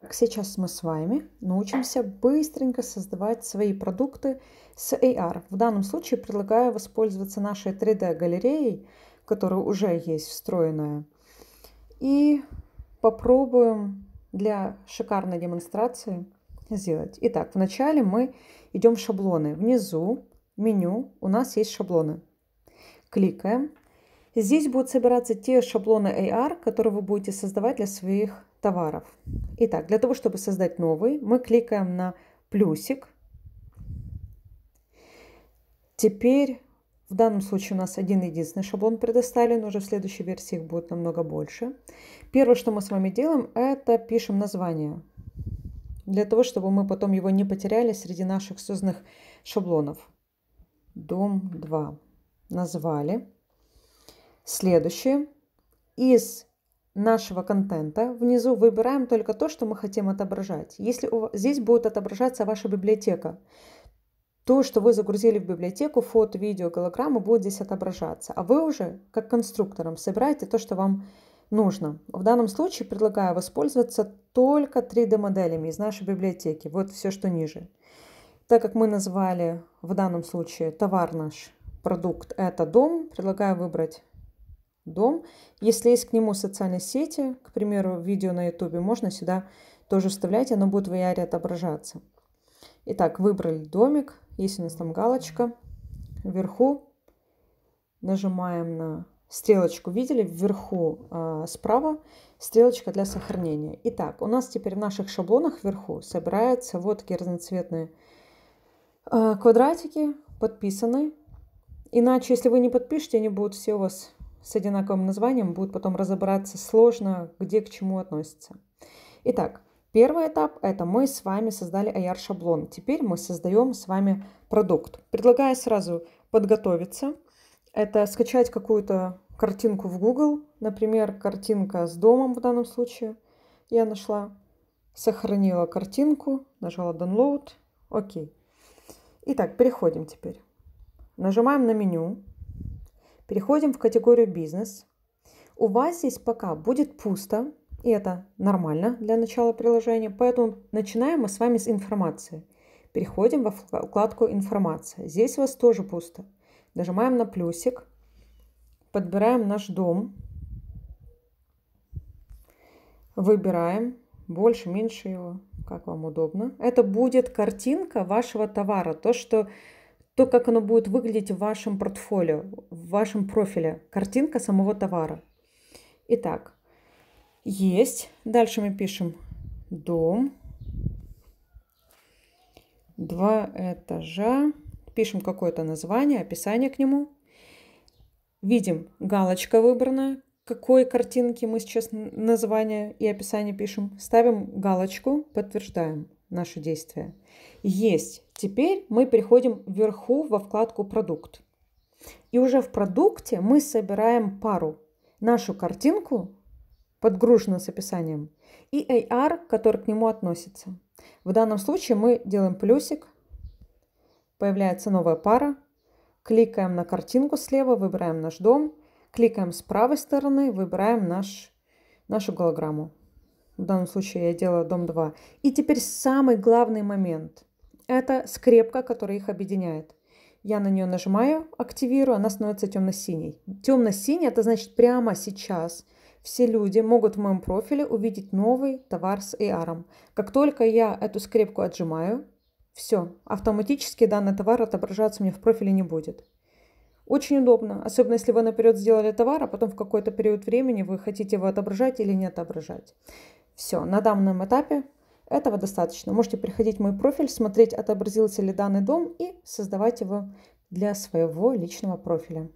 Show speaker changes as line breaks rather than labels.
Так, сейчас мы с вами научимся быстренько создавать свои продукты с AR. В данном случае предлагаю воспользоваться нашей 3D-галереей, которая уже есть встроенная. И попробуем для шикарной демонстрации сделать. Итак, вначале мы идем в шаблоны. Внизу меню у нас есть шаблоны. Кликаем. Здесь будут собираться те шаблоны AR, которые вы будете создавать для своих товаров. Итак, для того, чтобы создать новый, мы кликаем на плюсик. Теперь в данном случае у нас один единственный шаблон предоставлен, уже в следующей версии их будет намного больше. Первое, что мы с вами делаем, это пишем название, для того, чтобы мы потом его не потеряли среди наших созданных шаблонов. Дом 2 назвали. Следующее. Из нашего контента. Внизу выбираем только то, что мы хотим отображать. Если у вас, здесь будет отображаться ваша библиотека, то, что вы загрузили в библиотеку, фото, видео, голограммы будет здесь отображаться. А вы уже, как конструктором, собираете то, что вам нужно. В данном случае предлагаю воспользоваться только 3D-моделями из нашей библиотеки. Вот все, что ниже. Так как мы назвали в данном случае товар наш, продукт – это дом, предлагаю выбрать дом. Если есть к нему социальные сети, к примеру, видео на YouTube, можно сюда тоже вставлять, оно будет в VR отображаться. Итак, выбрали домик, есть у нас там галочка. Вверху нажимаем на стрелочку, видели, вверху э, справа стрелочка для сохранения. Итак, у нас теперь в наших шаблонах вверху собираются вот такие разноцветные э, квадратики, подписаны. Иначе, если вы не подпишете, они будут все у вас с одинаковым названием, будет потом разобраться сложно, где к чему относится. Итак, первый этап – это мы с вами создали AR-шаблон. Теперь мы создаем с вами продукт. Предлагаю сразу подготовиться. Это скачать какую-то картинку в Google, например, картинка с домом в данном случае. Я нашла, сохранила картинку, нажала Download, окей. Итак, переходим теперь. Нажимаем на меню, Переходим в категорию бизнес. У вас здесь пока будет пусто, и это нормально для начала приложения, поэтому начинаем мы с вами с информации. Переходим во вкладку «Информация». Здесь у вас тоже пусто. Нажимаем на плюсик, подбираем наш дом, выбираем больше, меньше его, как вам удобно. Это будет картинка вашего товара, то, что то, как оно будет выглядеть в вашем портфолио, в вашем профиле, картинка самого товара. Итак, есть. Дальше мы пишем дом, два этажа, пишем какое-то название, описание к нему. Видим, галочка выбрана, какой картинки мы сейчас название и описание пишем. Ставим галочку, подтверждаем наше действие. Есть. Теперь мы переходим вверху во вкладку «Продукт». И уже в продукте мы собираем пару. Нашу картинку, подгруженную с описанием, и AR, который к нему относится. В данном случае мы делаем плюсик, появляется новая пара, кликаем на картинку слева, выбираем наш дом, кликаем с правой стороны, выбираем наш, нашу голограмму в данном случае я делаю дом 2. И теперь самый главный момент. Это скрепка, которая их объединяет. Я на нее нажимаю, активирую, она становится темно-синей. Темно-синий это значит прямо сейчас все люди могут в моем профиле увидеть новый товар с AR. Как только я эту скрепку отжимаю, все, автоматически данный товар отображаться мне в профиле не будет. Очень удобно, особенно если вы наперед сделали товар, а потом в какой-то период времени вы хотите его отображать или не отображать. Все, на данном этапе этого достаточно. Можете приходить в мой профиль, смотреть, отобразился ли данный дом и создавать его для своего личного профиля.